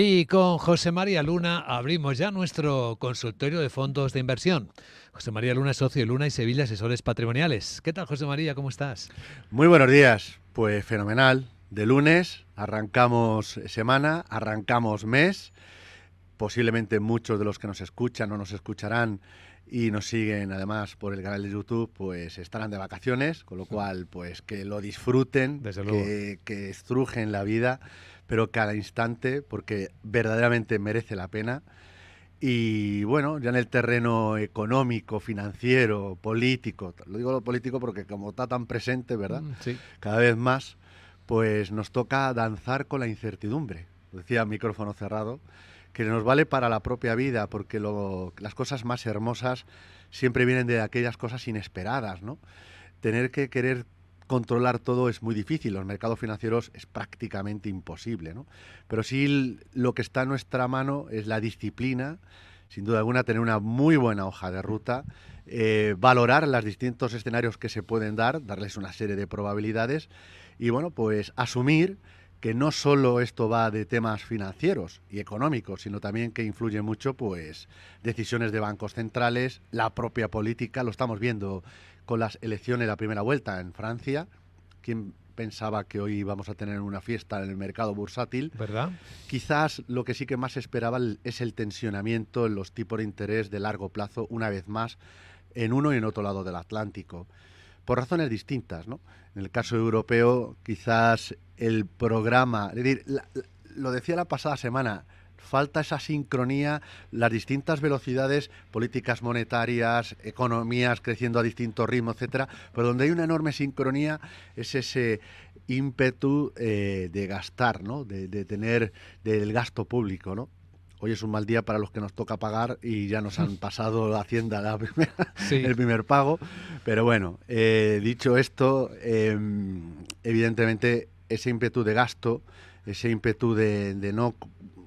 Y con José María Luna abrimos ya nuestro consultorio de fondos de inversión. José María Luna socio de Luna y Sevilla Asesores Patrimoniales. ¿Qué tal, José María? ¿Cómo estás? Muy buenos días. Pues fenomenal. De lunes arrancamos semana, arrancamos mes. Posiblemente muchos de los que nos escuchan o nos escucharán y nos siguen además por el canal de YouTube, pues estarán de vacaciones, con lo cual pues que lo disfruten, Que, que estrujen la vida pero cada instante, porque verdaderamente merece la pena. Y bueno, ya en el terreno económico, financiero, político, lo digo lo político porque como está tan presente, ¿verdad? Mm, cada vez más, pues nos toca danzar con la incertidumbre. Decía micrófono cerrado, que nos vale para la propia vida, porque las cosas más hermosas siempre vienen de aquellas cosas inesperadas, ¿no? Tener que querer controlar todo es muy difícil, los mercados financieros es prácticamente imposible, Pero sí lo que está en nuestra mano es la disciplina, sin duda alguna, tener una muy buena hoja de ruta, eh, valorar los distintos escenarios que se pueden dar, darles una serie de probabilidades y, bueno, pues asumir que no solo esto va de temas financieros y económicos, sino también que influye mucho, pues, decisiones de bancos centrales, la propia política, lo estamos viendo con las elecciones de la primera vuelta en Francia. ¿Quién pensaba que hoy íbamos a tener una fiesta en el mercado bursátil? ¿Verdad? Quizás lo que sí que más esperaba es el tensionamiento en los tipos de interés de largo plazo, una vez más, en uno y en otro lado del Atlántico por razones distintas. ¿no? En el caso europeo, quizás el programa, es decir, lo decía la pasada semana, falta esa sincronía, las distintas velocidades, políticas monetarias, economías creciendo a distintos ritmos, etcétera, pero donde hay una enorme sincronía es ese ímpetu eh, de gastar, ¿no? de, de tener del gasto público, ¿no? hoy es un mal día para los que nos toca pagar y ya nos han pasado la Hacienda el primer pago. Pero bueno, eh, dicho esto, em, evidentemente ese ímpetu de gasto, ese ímpetu de, no,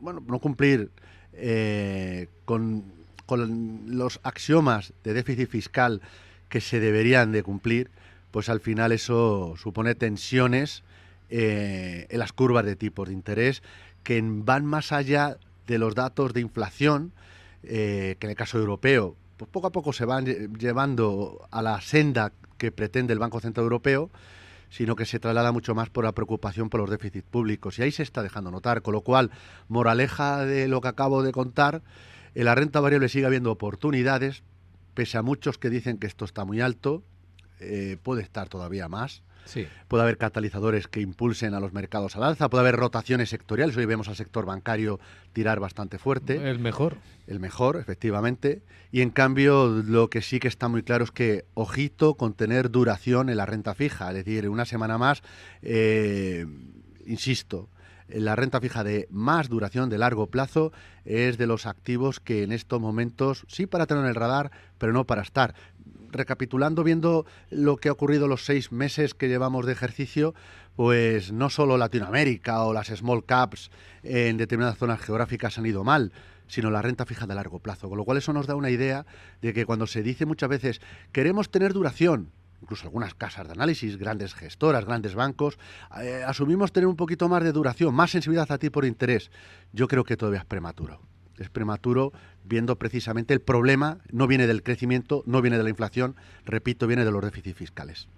bueno, no cumplir eh, con, con los axiomas de déficit fiscal que se deberían de cumplir, pues al final eso supone tensiones eh, en las curvas de tipos de interés que van más allá de los datos de inflación, eh, que en el caso europeo, pues poco a poco se van llevando a la senda que pretende el Banco Central Europeo, sino que se traslada mucho más por la preocupación por los déficits públicos. Y ahí se está dejando notar, con lo cual, moraleja de lo que acabo de contar, en la renta variable sigue habiendo oportunidades, pese a muchos que dicen que esto está muy alto, eh, puede estar todavía más. Sí. Puede haber catalizadores que impulsen a los mercados al alza, puede haber rotaciones sectoriales. Hoy vemos al sector bancario tirar bastante fuerte. El mejor. El mejor, efectivamente. Y en cambio, lo que sí que está muy claro es que, ojito con tener duración en la renta fija. Es decir, una semana más, eh, insisto, la renta fija de más duración de largo plazo es de los activos que en estos momentos sí para tener en el radar, pero no para estar recapitulando, viendo lo que ha ocurrido los seis meses que llevamos de ejercicio, pues no solo Latinoamérica o las small caps en determinadas zonas geográficas han ido mal, sino la renta fija de largo plazo. Con lo cual eso nos da una idea de que cuando se dice muchas veces queremos tener duración, incluso algunas casas de análisis, grandes gestoras, grandes bancos, eh, asumimos tener un poquito más de duración, más sensibilidad a ti por interés. Yo creo que todavía es prematuro es prematuro, viendo precisamente el problema no viene del crecimiento, no viene de la inflación, repito, viene de los déficits fiscales.